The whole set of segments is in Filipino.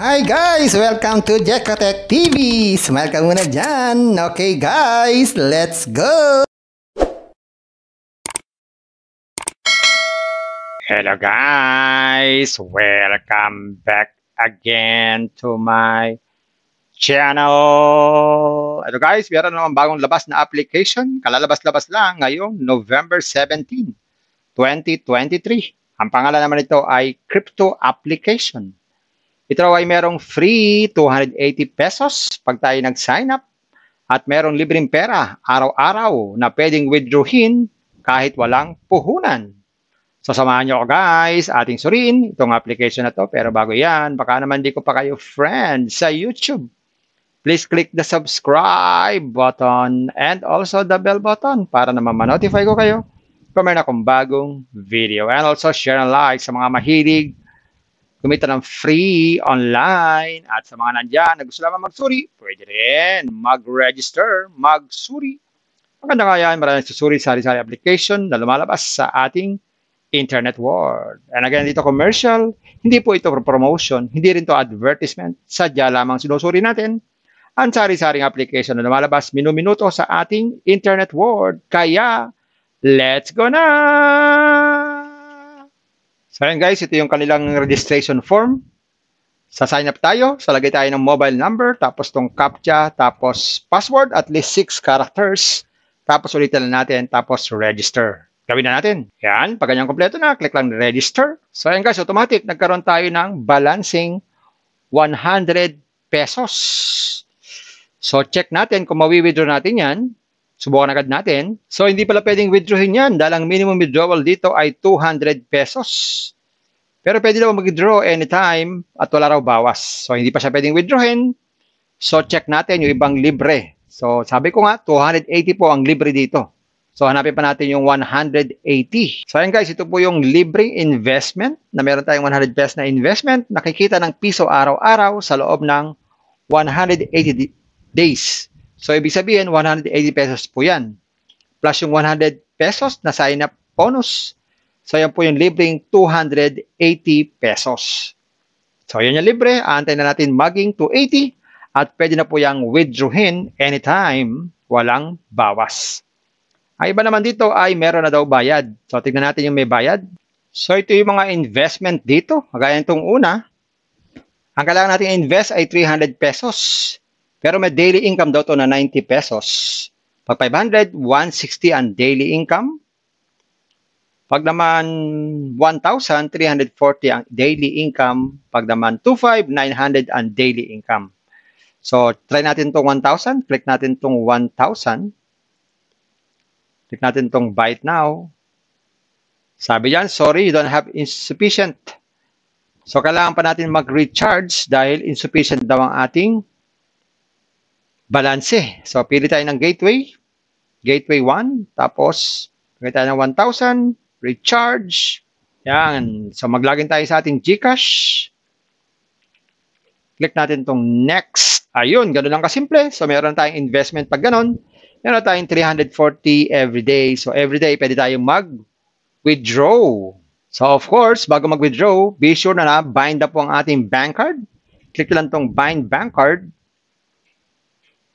Hi guys! Welcome to Jekotech TV! Smile ka muna dyan! Okay guys, let's go! Hello guys! Welcome back again to my channel! Ito guys, meron naman bagong labas na application. Kalalabas-labas lang ngayong November 17, 2023. Ang pangalan naman nito ay Crypto Application. Ito raw ay merong free 280 pesos pag tayo nag-sign up at merong libreng pera araw-araw na pwedeng withdrawin kahit walang puhunan. So samahan nyo ako guys, ating suriin itong application na to. Pero bago yan, baka naman di ko pa kayo friend sa YouTube. Please click the subscribe button and also the bell button para naman ma-notify ko kayo kung meron akong bagong video. And also share and like sa mga mahilig Kumita ng free online at sa mga nandyan na gusto lamang magsuri, pwede rin mag-register, magsuri. Maganda nga yan, maraming susuri sari-sari application na lumalabas sa ating internet world. And again, dito commercial, hindi po ito promotion, hindi rin to advertisement, sadya lamang sinusuri natin ang sari-saring application na lumalabas minuminuto sa ating internet world. Kaya, let's go na! So ayan guys, ito yung kanilang registration form. Sa sign up tayo, sa lagay tayo ng mobile number, tapos tong CAPTCHA, tapos password, at least 6 characters. Tapos ulitin na natin, tapos register. Gawin na natin. Yan, pag ganyan kompleto na, click lang register. So ayan guys, automatic, nagkaroon tayo ng balancing 100 pesos. So check natin kung mawi-withdraw natin yan. Subukan agad natin. So, hindi pala pwedeng withdrawin yan dahil ang minimum withdrawal dito ay 200 pesos. Pero pwede daw mag-withdraw anytime at wala raw bawas. So, hindi pa siya pwedeng withdrawin. So, check natin yung ibang libre. So, sabi ko nga, 280 po ang libre dito. So, hanapin pa natin yung 180. So, ayan guys, ito po yung libreng investment na meron tayong 100 pesos na investment. Nakikita ng piso araw-araw sa loob ng 180 days. So, ibig sabihin, 180 pesos po yan. Plus yung 100 pesos na sign up bonus. So, yan po yung libreng 280 pesos. So, yan yung libre. Aantayin na natin maging 280 at pwede na po yung withdrawin anytime. Walang bawas. Ang iba naman dito ay meron na daw bayad. So, tignan natin yung may bayad. So, ito yung mga investment dito. Kagaya nitong una, ang kailangan natin invest ay 300 pesos. Pero may daily income daw to na 90 pesos. Pag 500, 160 ang daily income. Pag naman 1,340 ang daily income. Pag naman 2,500, 900 ang daily income. So, try natin itong 1,000. Click natin itong 1,000. Click natin itong buy it now. Sabi yan, sorry, you don't have insufficient. So, kailangan pa natin mag-recharge dahil insufficient daw ang ating balance. So, pili tayo ng gateway. Gateway 1. Tapos, pili tayo ng 1,000. Recharge. Yan. So, mag-login tayo sa ating Gcash. Click natin tong next. Ayun, ganun lang kasimple. So, meron tayong investment pag ganun. Meron tayong 340 every day. So, every day, pwede tayong mag-withdraw. So, of course, bago mag-withdraw, be sure na na, bind up ang ating bank card. Click lang tong bind bank card.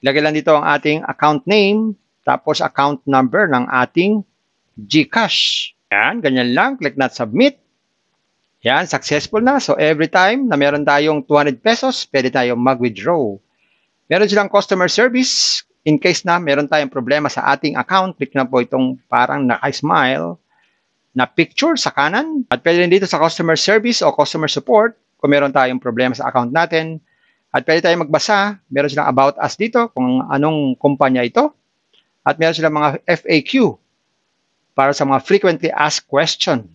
Ilagay lang dito ang ating account name, tapos account number ng ating GCash. Yan, ganyan lang. Click na submit. Yan, successful na. So every time na meron tayong 200 pesos, pwede tayong mag-withdraw. Meron silang customer service. In case na meron tayong problema sa ating account, click na po itong parang naka-smile na picture sa kanan. At pwede rin dito sa customer service o customer support kung meron tayong problema sa account natin, at pwede tayong magbasa, meron silang about us dito, kung anong kumpanya ito. At meron silang mga FAQ para sa mga frequently asked question.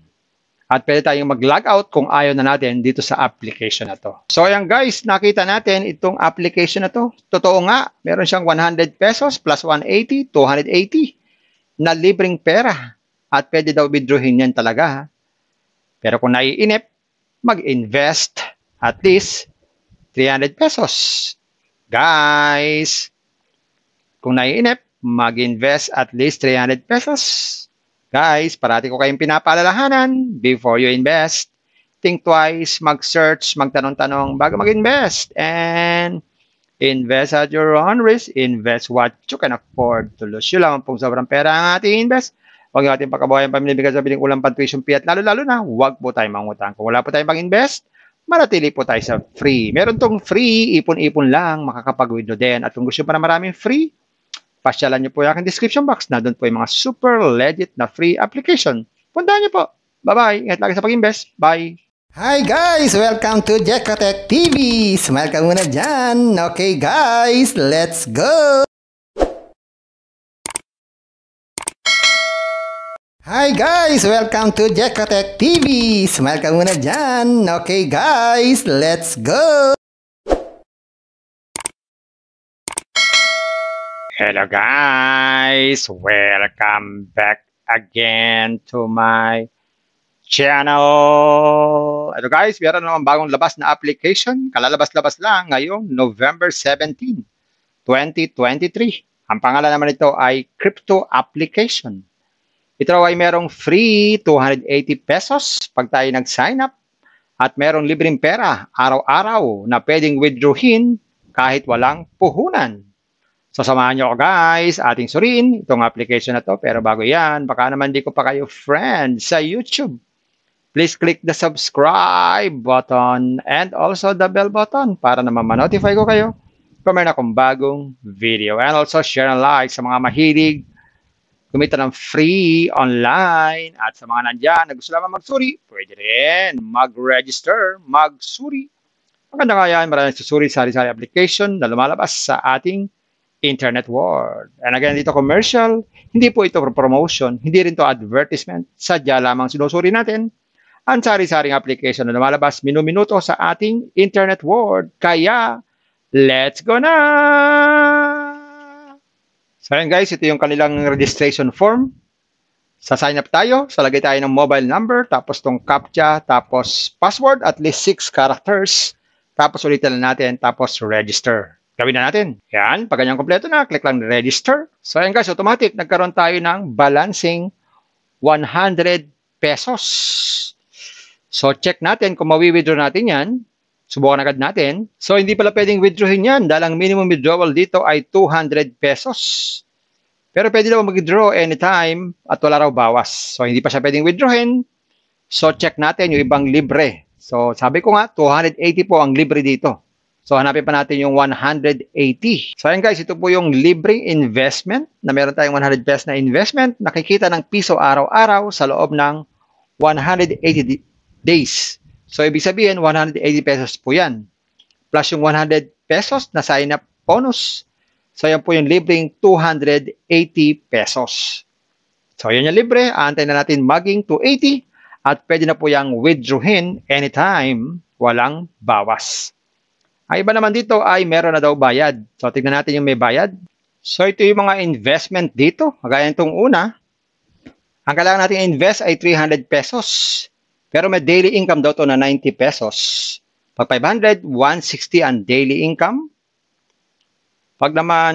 At pwede tayong mag-log out kung ayaw na natin dito sa application na to. So ayan guys, nakita natin itong application na to. Totoo nga, meron siyang 100 pesos plus 180, 280 na libreng pera. At pwede daw withdrawin yan talaga. Pero kung naiinip, mag-invest at least 300 pesos. Guys, kung naiinip, mag-invest at least 300 pesos. Guys, parati ko kayong pinapaalalahanan before you invest. Think twice, mag-search, magtanong-tanong bago mag-invest. And invest at your own risk. Invest what you can afford to lose. Yun lamang pong sobrang pera ang ating invest. Huwag natin pakabuhay ang pamilya bigas sa piling ulang pantuition fiat. Lalo-lalo na, huwag po tayong mangutang. Kung wala po tayong pang-invest, manatili po tayo sa free. Meron tong free, ipon-ipon lang, makakapag-window din. At kung gusto pa na maraming free, pasyalan nyo po yung aking description box na doon po yung mga super legit na free application. Puntahan nyo po. Bye-bye. Ingat lagi sa pag-invest. Bye. Hi guys! Welcome to Jekotech TV! Smile ka muna dyan! Okay guys, let's go! Hi guys! Welcome to Jekotech TV! Smile ka muna dyan! Okay guys, let's go! Hello guys! Welcome back again to my channel! Ito guys, meron naman bagong labas na application. Kalalabas-labas lang ngayong November 17, 2023. Ang pangalan naman nito ay Crypto Application. Ito raw ay merong free 280 pesos pag tayo nag-sign up at merong libreng pera araw-araw na pwedeng withdrawin kahit walang puhunan. So samahan nyo ako guys, ating suriin itong application na to. Pero bago yan, baka naman di ko pa kayo friend sa YouTube. Please click the subscribe button and also the bell button para naman ma-notify ko kayo kung meron akong bagong video. And also share and like sa mga mahilig Kumita ng free online at sa mga nandyan na gusto lamang magsuri, pwede rin mag-register, magsuri. Maganda nga yan, maraming susuri sari-sari application na lumalabas sa ating internet world. And again, dito commercial, hindi po ito promotion, hindi rin to advertisement, sadya lamang sinusuri natin ang sari-saring application na lumalabas minuminuto sa ating internet world. Kaya, let's go na! So ayan guys, ito yung kanilang registration form. Sa sign up tayo, sa lagay tayo ng mobile number, tapos tong CAPTCHA, tapos password, at least 6 characters. Tapos ulitin na natin, tapos register. Gawin na natin. Yan, pag ganyan kompleto na, click lang register. So ayan guys, automatic, nagkaroon tayo ng balancing 100 pesos. So check natin kung mawi-withdraw natin yan. Subukan agad natin. So, hindi pala pwedeng withdrawin yan dahil ang minimum withdrawal dito ay 200 pesos. Pero pwede daw mag-withdraw anytime at wala raw bawas. So, hindi pa siya pwedeng withdrawin. So, check natin yung ibang libre. So, sabi ko nga, 280 po ang libre dito. So, hanapin pa natin yung 180. So, ayan guys, ito po yung libreng investment na meron tayong 100 pesos na investment. Nakikita ng piso araw-araw sa loob ng 180 days. So, ibig sabihin, 180 pesos po yan. Plus yung 100 pesos na sign up bonus. So, yan po yung libreng 280 pesos. So, yan yung libre. Aantayin na natin maging 280 at pwede na po yung withdrawin anytime. Walang bawas. Ang iba naman dito ay meron na daw bayad. So, tignan natin yung may bayad. So, ito yung mga investment dito. Kagaya nitong una, ang kailangan natin invest ay 300 pesos. Pero may daily income daw to na 90 pesos. Pag 500, 160 ang daily income. Pag naman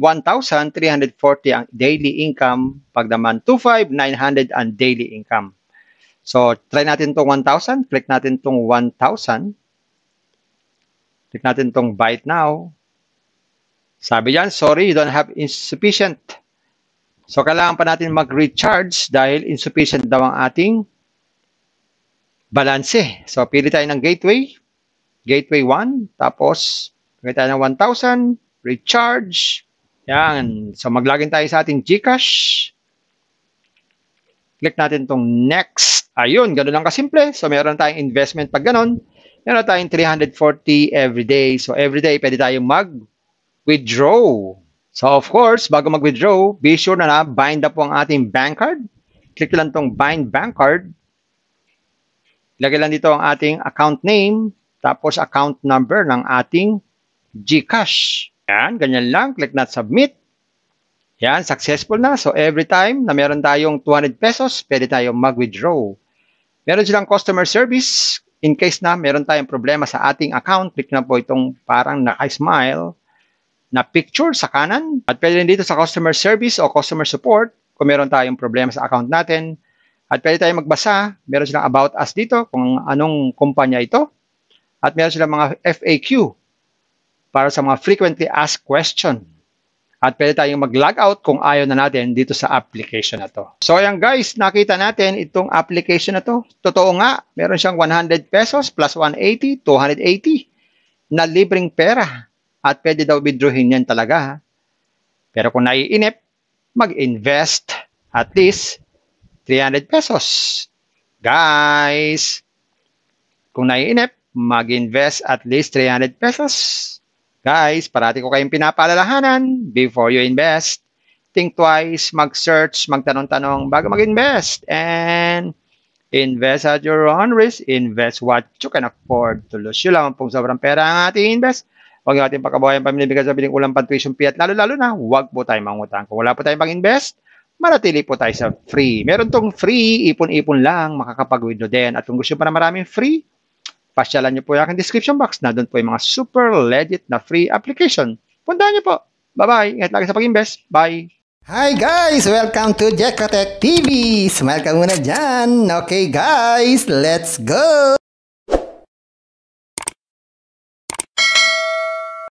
1,340 ang daily income. Pag naman 2,500, 900 ang daily income. So, try natin itong 1,000. Click natin itong 1,000. Click natin itong buy it now. Sabi yan, sorry, you don't have insufficient. So, kailangan pa natin mag-recharge dahil insufficient daw ang ating balance. So, pili tayo ng gateway. Gateway 1. Tapos, pili tayo ng 1,000. Recharge. Yan. So, mag-login tayo sa ating Gcash. Click natin tong next. Ayun, ganun lang kasimple. So, meron tayong investment pag ganun. Meron tayong 340 every day. So, every day, pwede tayong mag-withdraw. So, of course, bago mag-withdraw, be sure na na, bind up ang ating bank card. Click lang tong bind bank card. Ilagay lang dito ang ating account name, tapos account number ng ating GCash. Yan, ganyan lang. Click na submit. Yan, successful na. So every time na meron tayong 200 pesos, pwede tayong mag-withdraw. Meron silang customer service. In case na meron tayong problema sa ating account, click na po itong parang naka-smile na picture sa kanan. At pwede rin dito sa customer service o customer support kung meron tayong problema sa account natin, at pwede tayong magbasa, meron silang about us dito, kung anong kumpanya ito. At meron silang mga FAQ para sa mga frequently asked question. At pwede tayong mag-log out kung ayaw na natin dito sa application na to. So ayan guys, nakita natin itong application na to. Totoo nga, meron siyang 100 pesos plus 180, 280 na libreng pera. At pwede daw withdrawin yan talaga. Pero kung naiinip, mag-invest. At least, 300 pesos. Guys, kung naiinip, mag-invest at least 300 pesos. Guys, parati ko kayong pinapaalalahanan before you invest. Think twice, mag-search, magtanong-tanong bago mag-invest. And invest at your own risk. Invest what you can afford. to lose. yun lamang pong sobrang pera ang ating invest. Huwag natin pakabuhay ang pamilya bigas sa piling ulang pantuition fiat. Lalo-lalo na, huwag po tayong mangutang. Kung wala po tayong pang-invest, manatili po tayo sa free. Meron tong free, ipon-ipon lang, makakapag-withdraw din. At kung gusto pa na maraming free, pasyalan nyo po yung aking description box na doon po yung mga super legit na free application. Puntahan nyo po. Bye-bye. Ingat lagi sa pag-invest. Bye. Hi guys! Welcome to Jekotech TV! Smile ka muna dyan! Okay guys, let's go!